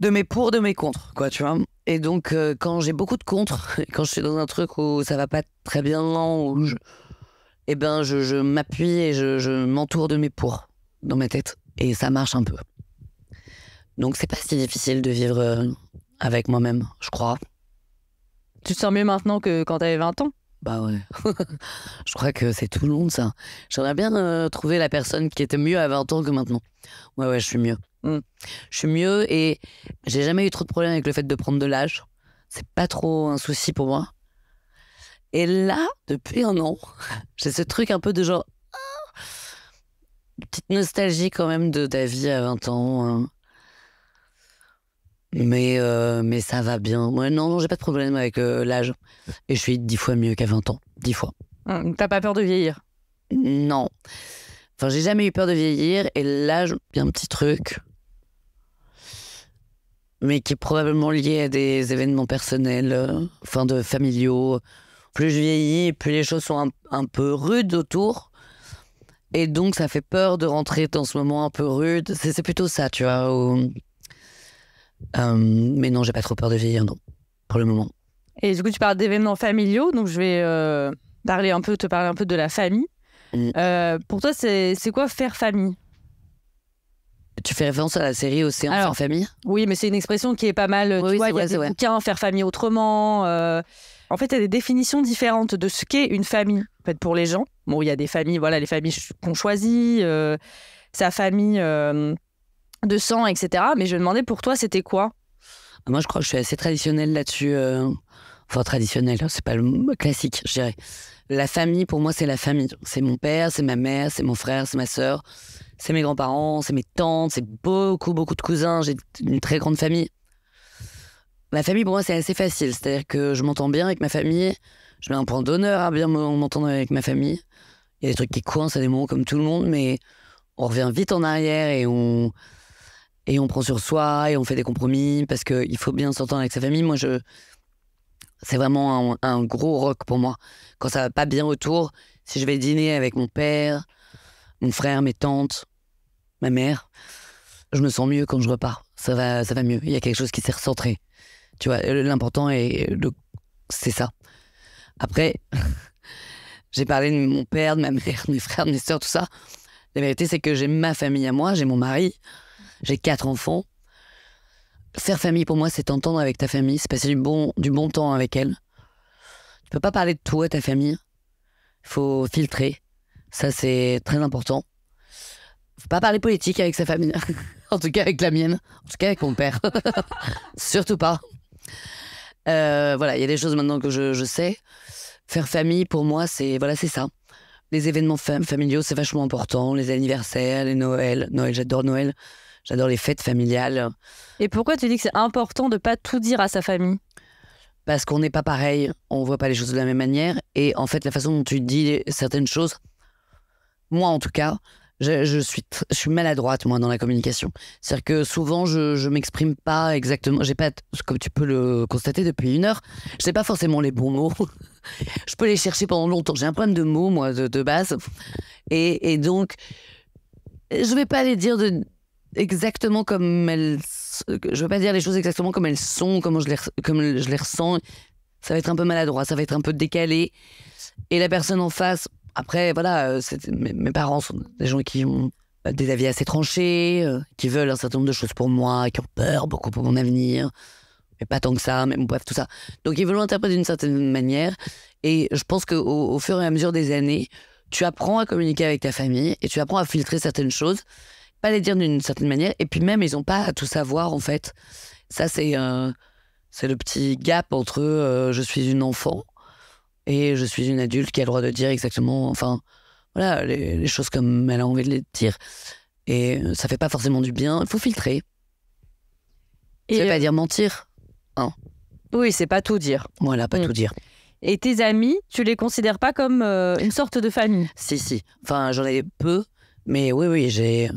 Speaker 1: de mes pour, de mes contre, quoi, tu vois. Et donc, euh, quand j'ai beaucoup de contre, <laughs> quand je suis dans un truc où ça va pas très bien, où je, eh ben, je, m'appuie et je, m'entoure de mes pour dans ma tête. Et ça marche un peu. Donc, c'est pas si difficile de vivre euh, avec moi-même, je crois. Tu te sens mieux maintenant que quand t'avais 20 ans Bah ouais. <laughs> je crois que c'est tout le monde, ça. J'aimerais bien euh, trouvé la personne qui était mieux à 20 ans que maintenant. Ouais, ouais, je suis mieux. Mm. Je suis mieux et j'ai jamais eu trop de problèmes avec le fait de prendre de l'âge. C'est pas trop un souci pour moi. Et là, depuis un an, <laughs> j'ai ce truc un peu de genre. Ah, petite nostalgie quand même de ta vie à 20 ans. Hein. Mais, euh, mais ça va bien. non, non j'ai pas de problème avec euh, l'âge. Et je suis dix fois mieux qu'à 20 ans. Dix fois. Mm, t'as pas peur de vieillir Non. Enfin, j'ai jamais eu peur de vieillir. Et là, il un petit truc mais qui est probablement lié à des événements personnels, euh, enfin de familiaux. Plus je vieillis, plus les choses sont un, peu rudes autour. Et donc, ça fait peur de rentrer dans ce moment un peu rude. C'est plutôt ça, tu vois. Euh, mais non, j'ai pas trop peur de vieillir, non, pour le moment.
Speaker 2: Et du coup, tu parles d'événements familiaux, donc je vais euh, parler un peu, te parler un peu de la famille. Mm. pour toi, c'est quoi
Speaker 1: faire famille tu fais référence à la série Océan Alors, famille
Speaker 2: Oui, mais c'est une expression qui est pas mal. Oui, oui, il y a des bouquins, faire famille autrement. Euh, en fait, il y a des définitions différentes de ce qu'est une famille fait, pour les gens. Bon, il y a des familles, voilà, les familles qu'on choisit, euh, sa famille euh, de sang, etc. Mais je me demandais pour toi, c'était quoi
Speaker 1: Moi, je crois que je suis assez traditionnelle là-dessus. Enfin, traditionnelle, hein, c'est pas le classique, je dirais. La famille, pour moi, c'est la famille. C'est mon père, c'est ma mère, c'est mon frère, c'est ma sœur c'est mes grands-parents, c'est mes tantes, c'est beaucoup, beaucoup de cousins. J'ai une très grande famille. Ma famille, pour moi, c'est assez facile. C'est-à-dire que je m'entends bien avec ma famille. Je mets un point d'honneur à bien m'entendre avec ma famille. Il y a des trucs qui coincent à des moments comme tout le monde, mais on revient vite en arrière et on, et on prend sur soi et on fait des compromis parce qu'il faut bien s'entendre avec sa famille. Moi, je, c'est vraiment un, gros rock pour moi. Quand ça va pas bien autour, si je vais dîner avec mon père, mon frère, mes tantes, ma mère, je me sens mieux quand je repars. Ça va, ça va mieux. Il y a quelque chose qui s'est recentré. Tu vois, l'important est c'est ça. Après, <laughs> j'ai parlé de mon père, de ma mère, de mes frères, de mes sœurs, tout ça. La vérité, c'est que j'ai ma famille à moi, j'ai mon mari, j'ai quatre enfants. Faire famille pour moi, c'est t'entendre avec ta famille, c'est passer du bon, du bon temps avec elle. Tu peux pas parler de toi, ta famille. Il Faut filtrer. Ça, c'est très important. Faut pas parler politique avec sa famille. <laughs> en tout cas, avec la mienne. En tout cas, avec mon père. <laughs> Surtout pas. Euh, voilà, il y a des choses maintenant que je, sais. Faire famille, pour moi, c'est voilà, c'est ça. Les événements familiaux, c'est vachement important. Les anniversaires, les Noël. Noël, j'adore Noël. J'adore les fêtes familiales. Et pourquoi tu dis que c'est important de pas tout dire à sa famille Parce qu'on n'est pas pareil, on voit pas les choses de la même manière. Et en fait, la façon dont tu dis certaines choses, moi en tout cas, je, suis, je suis maladroite, moi, dans la communication. C'est-à-dire que souvent, je ne m'exprime pas exactement. J'ai pas, comme tu peux le constater depuis une heure, je n'ai pas forcément les bons mots. <laughs> je peux les chercher pendant longtemps. J'ai un problème de mots, moi, de, base. Et, et, donc, je vais pas les dire de, exactement comme elles. Je vais pas dire les choses exactement comme elles sont, comment je les, comme je les ressens. Ça va être un peu maladroit, ça va être un peu décalé. Et la personne en face après, voilà, euh, mes, parents sont des gens qui ont euh, des avis assez tranchés, euh, qui veulent un certain nombre de choses pour moi, qui ont peur beaucoup pour mon avenir, mais pas tant que ça, mais bref, tout ça. Donc ils veulent l'interpréter d'une certaine manière. Et je pense qu'au fur et à mesure des années, tu apprends à communiquer avec ta famille et tu apprends à filtrer certaines choses, pas les dire d'une certaine manière. Et puis même, ils n'ont pas à tout savoir, en fait. Ça, c'est le petit gap entre je suis une enfant et je suis une adulte qui a le droit de dire exactement, enfin, voilà, les, choses comme elle a envie de les dire. Et ça fait pas forcément du bien. Il faut filtrer. Et ça pas dire mentir. Hein. Oui, c'est pas tout dire. Voilà, pas tout mm. dire. Et tes amis,
Speaker 2: tu les considères pas comme euh, une sorte de famille
Speaker 1: Si, si. Enfin, j'en ai peu, mais oui, oui, j'ai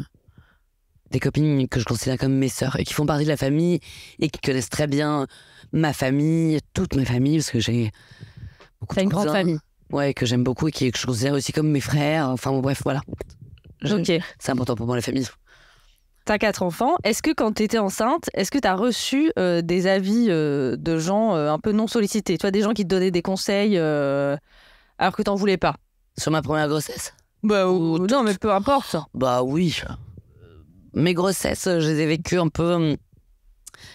Speaker 1: des copines que je considère comme mes sœurs et qui font partie de la famille et qui connaissent très bien ma famille, toute ma famille, parce que j'ai T'as une grande famille. Ouais, que j'aime beaucoup et qui, que je considère aussi comme mes frères. Enfin, bon, bref, voilà. ok. C'est important pour moi, la famille.
Speaker 2: T'as quatre enfants. Est-ce que quand t'étais enceinte, est-ce que t'as reçu euh, des avis euh, de gens euh, un peu non sollicités Toi, des gens qui te donnaient des conseils
Speaker 1: alors que t'en voulais pas Sur ma première grossesse Bah, ou, non, mais peu importe. Bah oui. Mes grossesses, je les ai vécues un peu. Hum,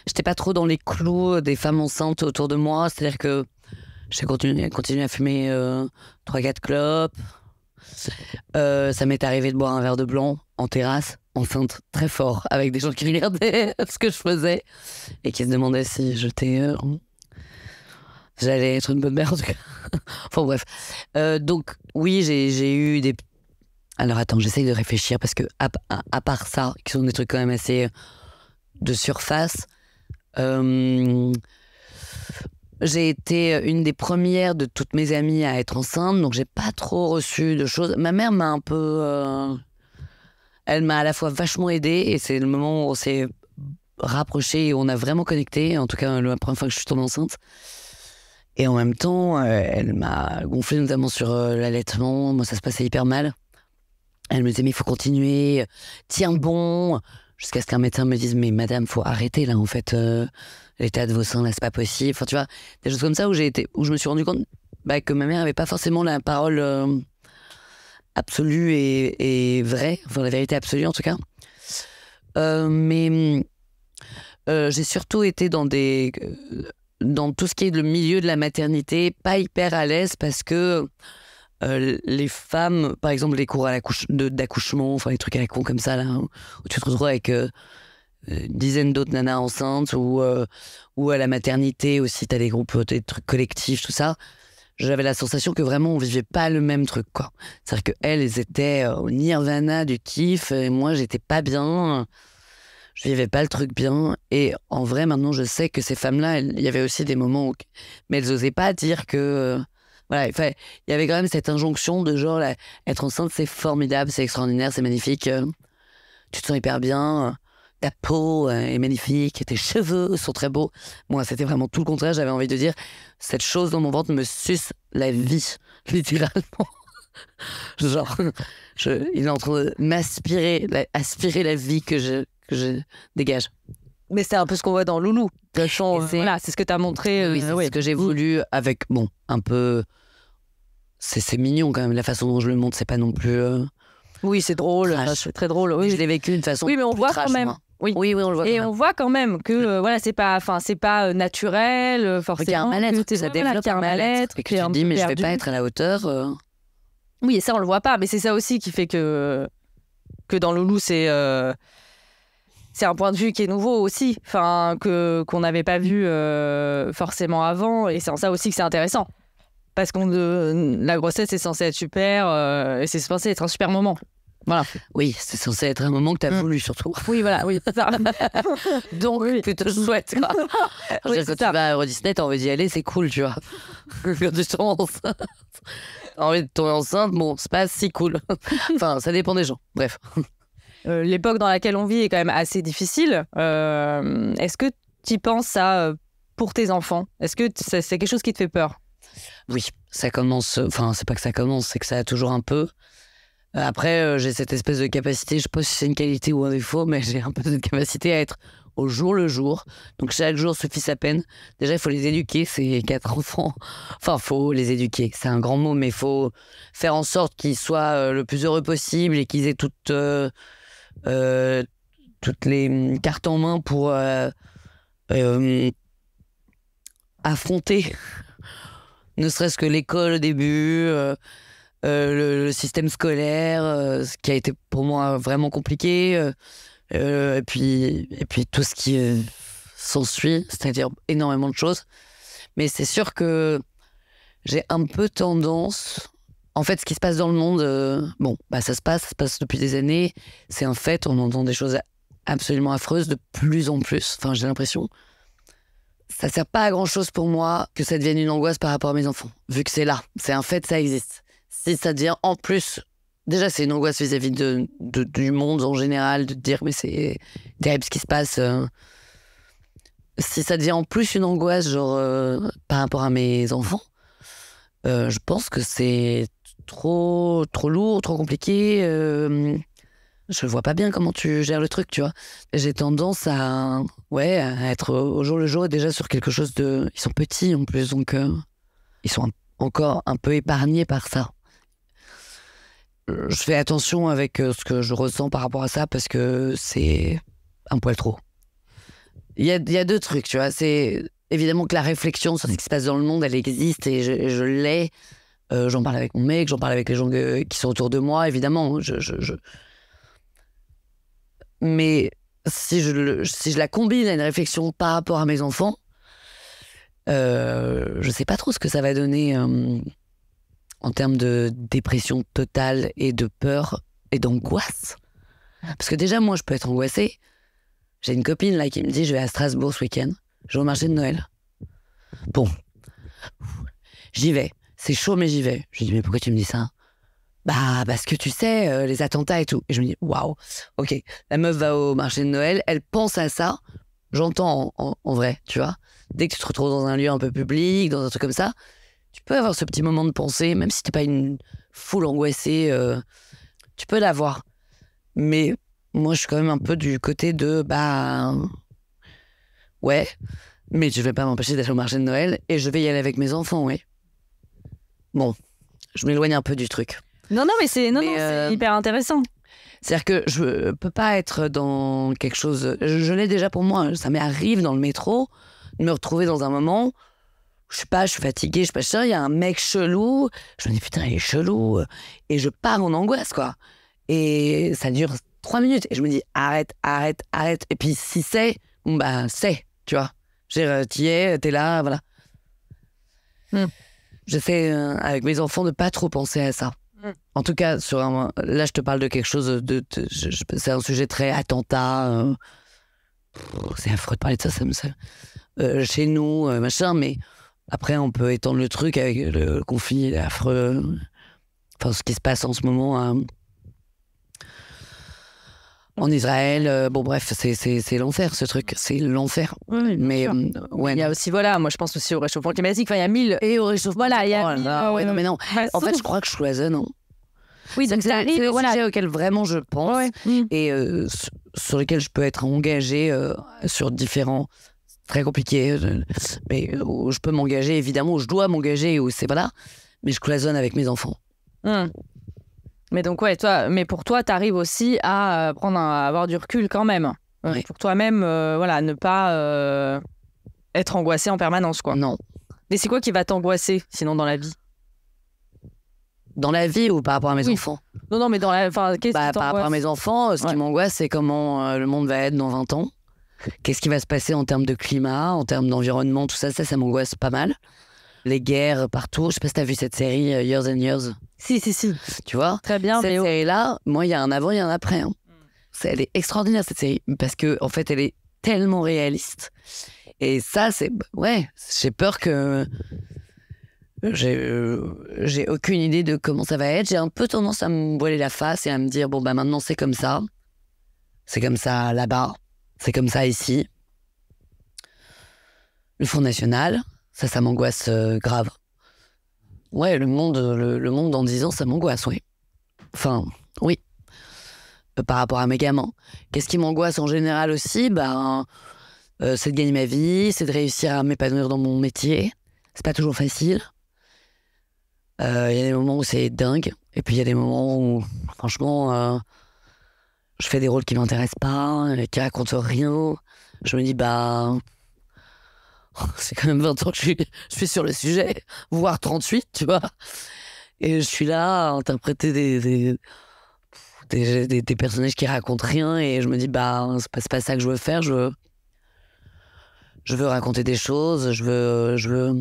Speaker 1: j'étais pas trop dans les clous des femmes enceintes autour de moi. C'est-à-dire que j'ai continué, à fumer 3-4 euh, clopes. Euh, ça m'est arrivé de boire un verre de blanc en terrasse, enceinte, très fort, avec des gens qui regardaient <laughs> ce que je faisais et qui se demandaient si j'étais. Euh, j'allais être une bonne mère en tout cas. <laughs> enfin bref. donc, oui, j'ai eu des. Alors attends, j'essaye de réfléchir parce que, à, à, part ça, qui sont des trucs quand même assez de surface, euh, j'ai été euh, une des premières de toutes mes amies à être enceinte, donc j'ai pas trop reçu de choses. Ma mère m'a un peu. Euh, elle m'a à la fois vachement aidée, et c'est le moment où on s'est rapprochés et on a vraiment connecté. En tout cas, la première fois que je suis tombée enceinte. Et en même temps, euh, elle m'a gonflé notamment sur l'allaitement. Moi, ça se passait hyper mal. Elle me disait, mais il faut continuer, tiens bon, jusqu'à ce qu'un médecin me dise, mais madame, faut arrêter là, en fait l'état de vos seins là c'est pas possible enfin tu vois des choses comme ça où j'ai été où je me suis rendu compte bah, que ma mère avait pas forcément la parole euh, absolue et, et, vraie enfin la vérité absolue en tout cas euh, mais euh, j'ai surtout été dans des dans tout ce qui est le milieu de la maternité pas hyper à l'aise parce que les femmes, par exemple, les cours d'accouchement, enfin les trucs à la con comme ça, là, où tu te retrouves avec euh, dizaines d'autres nanas enceintes ou euh, ou à la maternité aussi t'as des groupes euh, des trucs collectifs tout ça j'avais la sensation que vraiment on vivait pas le même truc quoi c'est à dire que elles, étaient au nirvana du kiff et moi j'étais pas bien je vivais pas le truc bien et en vrai maintenant je sais que ces femmes là il y avait aussi des moments où mais elles osaient pas dire que voilà il y avait quand même cette injonction de genre être enceinte c'est formidable c'est extraordinaire c'est magnifique tu te sens hyper bien ta peau euh, est magnifique, tes cheveux sont très beaux. Moi, c'était vraiment tout le contraire. J'avais envie de dire, cette chose dans mon ventre me suce la vie, <laughs> littéralement. Genre, je, il est en train de m'aspirer, aspirer la vie que je, dégage. Mais c'est un peu ce qu'on voit dans Loulou. C'est ce que tu as montré. Euh, c'est ce que j'ai voulu avec, bon, un peu. C'est mignon quand même, la façon dont je le montre, c'est pas non plus. Euh, oui, c'est drôle, c'est très drôle. Oui. Je l'ai vécu d'une façon. Oui, mais on voit quand même. Oui. oui, on le voit. Et on voit
Speaker 2: quand même que euh, voilà, c'est pas, enfin, c'est pas euh, naturel forcément. Euh, il y a un mal-être, ça développe un mal-être. Et
Speaker 1: que tu te dis, mais je je vais
Speaker 2: pas être à la hauteur. Oui, et ça on le voit pas, mais c'est ça aussi qui fait que que dans Loulou c'est c'est un point de vue qui est nouveau aussi, enfin que qu'on n'avait pas vu forcément avant, et c'est en ça aussi que c'est intéressant. Parce que la grossesse est censée être super, et c'est censé être un super moment. Voilà. Oui,
Speaker 1: c'est censé être un moment que tu as mm. voulu, surtout. <laughs> Oui, voilà, oui, ça. <laughs> Donc, je te souhaite. <laughs> Je oui, quand tu vas à t'as envie d'y aller, c'est cool, tu vois. Quand tu tombes enceinte, envie de tomber enceinte, bon, c'est pas si cool. enfin, ça dépend des gens, bref.
Speaker 2: Euh, l'époque dans laquelle on vit est quand même assez difficile. Euh, est-ce que tu penses à euh, pour tes enfants Est-ce que c'est quelque chose qui te fait peur
Speaker 1: Oui, ça commence. Enfin, c'est pas que ça commence, c'est que ça a toujours un peu. Euh, après, euh, j'ai cette espèce de capacité, je ne sais pas si c'est une qualité ou un défaut, mais j'ai un peu de capacité à être au jour le jour. Donc chaque jour suffit sa peine. Déjà, il faut les éduquer, ces quatre <laughs> enfants. Enfin, faut les éduquer. C'est un grand mot, mais il faut faire en sorte qu'ils soient euh, le plus heureux possible et qu'ils aient toutes, toutes les hum, cartes en main pour affronter, <laughs> ne serait-ce que l'école au début, euh, le, système scolaire, euh, ce qui a été pour moi vraiment compliqué, euh, et, puis, et puis tout ce qui s'ensuit, c'est-à-dire énormément de choses. Mais c'est sûr que j'ai un peu tendance. En fait, ce qui se passe dans le monde, bon, bah, ça se passe, ça se passe depuis des années. C'est un fait, on entend des choses absolument affreuses de plus en plus. Enfin, j'ai l'impression. Ça sert pas à grand chose pour moi que ça devienne une angoisse par rapport à mes enfants, vu que c'est là, c'est un fait, ça existe. C'est-à-dire, en plus, déjà, c'est une angoisse vis-à-vis de, du monde en général, de dire, mais c'est terrible ce qui se passe. Euh. Si ça devient en plus une angoisse, genre, euh, par rapport à mes enfants, euh, je pense que c'est trop, trop lourd, trop compliqué. Euh, je vois pas bien comment tu gères le truc, tu vois. J'ai tendance à, ouais, être au jour le jour déjà sur quelque chose de. Ils sont petits en plus, donc ils sont encore un peu épargnés par ça. Euh, je fais attention avec euh, ce que je ressens par rapport à ça parce que c'est un poil trop. Il y a, y deux trucs, tu vois. C'est évidemment que la réflexion sur ce qui se passe dans le monde, elle existe et je, l'ai. Euh, j'en parle avec mon mec, j'en parle avec les gens qui sont autour de moi, évidemment. Je, Mais si je, si je la combine à une réflexion par rapport à mes enfants, je je sais pas trop ce que ça va donner en termes de dépression totale et de peur et d'angoisse. Parce que déjà, moi, je peux être angoissée. J'ai une copine là qui me dit je vais à Strasbourg ce week-end, je vais au marché de Noël. Bon, j'y vais. C'est chaud, mais j'y vais. Je lui dis mais pourquoi tu me dis ça bah, parce que tu sais, euh, les attentats et tout. Et je me dis, waouh, ok, la meuf va au marché de Noël, elle pense à ça. J'entends en, vrai, tu vois. Dès que tu te retrouves dans un lieu un peu public, dans un truc comme ça, tu peux avoir ce petit moment de pensée, même si t'es pas une foule angoissée, euh, tu peux l'avoir. Mais moi, je suis quand même un peu du côté de bah ouais, mais je vais pas m'empêcher d'aller au marché de Noël et je vais y aller avec mes enfants, oui. Bon, je m'éloigne un peu du truc.
Speaker 2: Non, non, mais c'est non, non, euh, hyper intéressant.
Speaker 1: C'est-à-dire que je peux pas être dans quelque chose. je l'ai déjà pour moi. Ça m'arrive dans le métro de me retrouver dans un moment je sais pas, je suis fatiguée, je sais pas il y a un mec chelou. Je me dis, putain, il est chelou. Et je pars en angoisse, quoi. Et ça dure trois minutes. Et je me dis, arrête, arrête, arrête. Et puis, si c'est, bon, bah, c'est, tu vois. Euh, tu es, t'es là, voilà. Hmm. Je J'essaie, euh, avec mes enfants, de pas trop penser à ça. Hmm. En tout cas, sur là, je te parle de quelque chose de. c'est un sujet très attentat. Euh. c'est affreux de parler de ça, ça me. Ça, chez nous, machin, mais après, on peut étendre le truc avec le conflit affreux, enfin ce qui se passe en ce moment hein. en Israël. Euh, bon, bref, c'est l'enfer ce truc, c'est l'enfer. mais euh, il y a aussi, voilà, moi je pense aussi au réchauffement climatique, enfin il y a mille. Et au réchauffement Voilà, il y a. Ah mais non. Bah, en fait, je crois que je cloisonne. non hein. Oui, donc c'est un sujet auquel vraiment je pense mm. et euh, sur lequel je peux être engagée sur différents très compliqué, euh, mais euh, où je peux m'engager, évidemment, où je dois m'engager, où c'est pas là, mais je cloisonne avec mes enfants.
Speaker 2: Hum. Mais donc, ouais, toi, mais pour toi, tu arrives aussi à euh, prendre à avoir du recul quand même. Pour toi-même, voilà, ne pas être angoissé en permanence, quoi. Non. Mais c'est quoi qui va t'angoisser, sinon, dans la vie
Speaker 1: Dans la vie ou par rapport à mes enfants Non, non, mais dans la. Bah, par rapport à mes enfants, ce qui m'angoisse, c'est comment le monde va être dans 20 ans. Qu'est-ce qui va se passer en termes de climat, en termes d'environnement, tout ça, ça, ça m'angoisse pas mal. Les guerres partout. Je sais pas si t'as vu cette série euh, Years and Years. Si, si, si. Tu vois Très bien. Cette série-là, moi, il y a un avant, il y a un après. Hein. Mm. elle est extraordinaire, cette série, parce que en fait, elle est tellement réaliste. Et ça, c'est. Bah, ouais, j'ai peur que. Euh, j'ai aucune idée de comment ça va être. J'ai un peu tendance à me voiler la face et à me dire bon, bah maintenant c'est comme ça. C'est comme ça là-bas. C'est comme ça ici. Le Front National, ça, ça m'angoisse euh, grave. Ouais, le monde, euh, le, monde en 10 ans, ça m'angoisse, oui. Enfin, oui. Euh, par rapport à mes gamins. Qu'est-ce qui m'angoisse en général aussi Ben, c'est de gagner ma vie, c'est de réussir à m'épanouir dans mon métier. C'est pas toujours facile. Il y a des moments où c'est dingue, et puis il y a des moments où, franchement, je fais des rôles qui m'intéressent pas, qui racontent rien. Je me dis, bah, c'est quand même 20 ans que je suis, sur le sujet, voire 38, tu vois. Et je suis là à interpréter des des, personnages qui racontent rien et je me dis, bah, c'est pas, ça que je veux faire, je veux, je veux raconter des choses, je veux, je veux,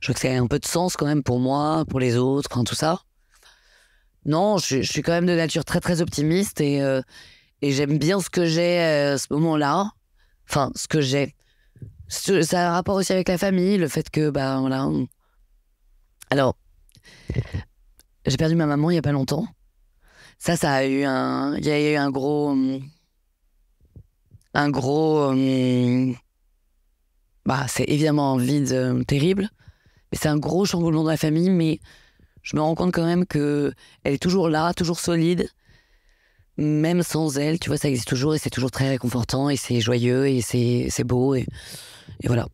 Speaker 1: je que ça ait un peu de sens quand même pour moi, pour les autres, tout ça non, je, suis quand même de nature très très optimiste et, euh, j'aime bien ce que j'ai à euh, ce moment-là. Enfin, ce que j'ai. Ça a un rapport aussi avec la famille, le fait que, bah voilà. Alors, j'ai perdu ma maman il n'y a pas longtemps. Ça, ça a eu un. Il y a eu un gros. Un gros. Bah, c'est évidemment un vide euh, terrible. Mais c'est un gros chamboulement de la famille, mais je me rends compte quand même que elle est toujours là, toujours solide. Même sans elle, tu vois, ça existe toujours et c'est toujours très réconfortant et c'est joyeux et c'est beau et, voilà.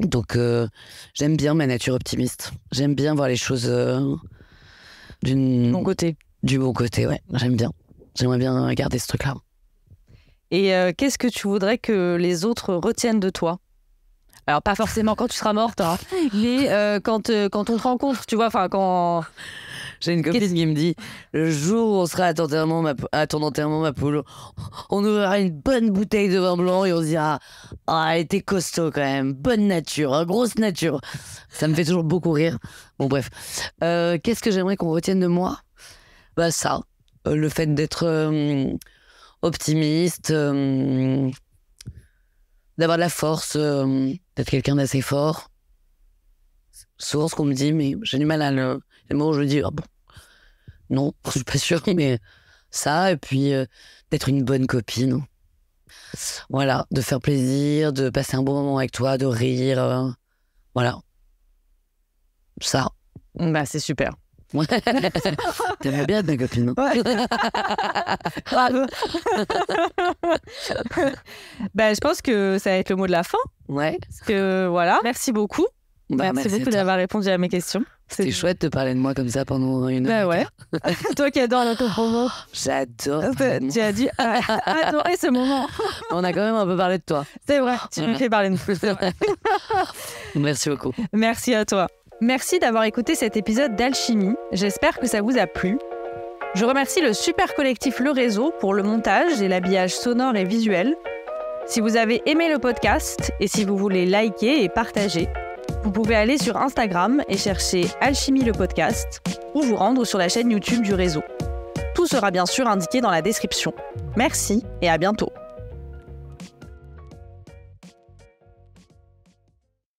Speaker 1: Donc euh, j'aime bien ma nature optimiste. J'aime bien voir les choses euh, du bon côté. Du bon côté, ouais. J'aime bien. J'aimerais bien garder ce truc-là.
Speaker 2: Et euh, qu'est-ce que tu voudrais que les autres retiennent de toi alors, pas forcément quand tu seras morte, <laughs> mais euh, quand, euh, quand on te
Speaker 1: rencontre, tu vois, enfin, quand. J'ai une copine qui me dit le jour où on sera à ton enterrement, ma, à ma poule, on ouvrira une bonne bouteille de vin blanc et on se dira Ah, t'es costaud quand même, bonne nature, hein, grosse nature. Ça me fait toujours beaucoup rire. Bon, bref. Euh, qu'est-ce que j'aimerais qu'on retienne de moi Bah, ça, le fait d'être optimiste, d'avoir de la force d'être quelqu'un d'assez fort. Souvent, ce qu'on me dit, mais j'ai du mal à le. Moi, je dis, ah bon, non, <laughs> je suis pas sûr, mais ça, et puis euh, d'être une bonne copine. Voilà, de faire plaisir, de passer un bon moment avec toi, de rire. Euh, voilà. Ça. Bah, c'est super. <laughs> T'aimerais bien être ma copine, non ouais.
Speaker 2: <laughs> ben, je pense que ça va être le mot de la fin. Ouais. que voilà. Merci beaucoup. Bah, merci, beaucoup d'avoir répondu à mes questions.
Speaker 1: C'était chouette de parler de moi comme ça pendant une bah, heure. bah ouais. <laughs> Toi qui adore l'autopromo. J'adore. Tu as dit ah, adorer ce moment. On a quand même un peu parlé de toi. C'est vrai.
Speaker 2: Tu me fais parler de nous. merci beaucoup. Merci à toi. Merci d'avoir écouté cet épisode d'Alchimie. J'espère que ça vous a plu. Je remercie le super collectif Le Réseau pour le montage et l'habillage sonore et visuel. Si vous avez aimé le podcast et si vous voulez liker et partager, vous pouvez aller sur Instagram et chercher Alchimie le podcast ou vous rendre sur la chaîne YouTube du réseau. Tout sera bien sûr indiqué dans la description. Merci et à bientôt.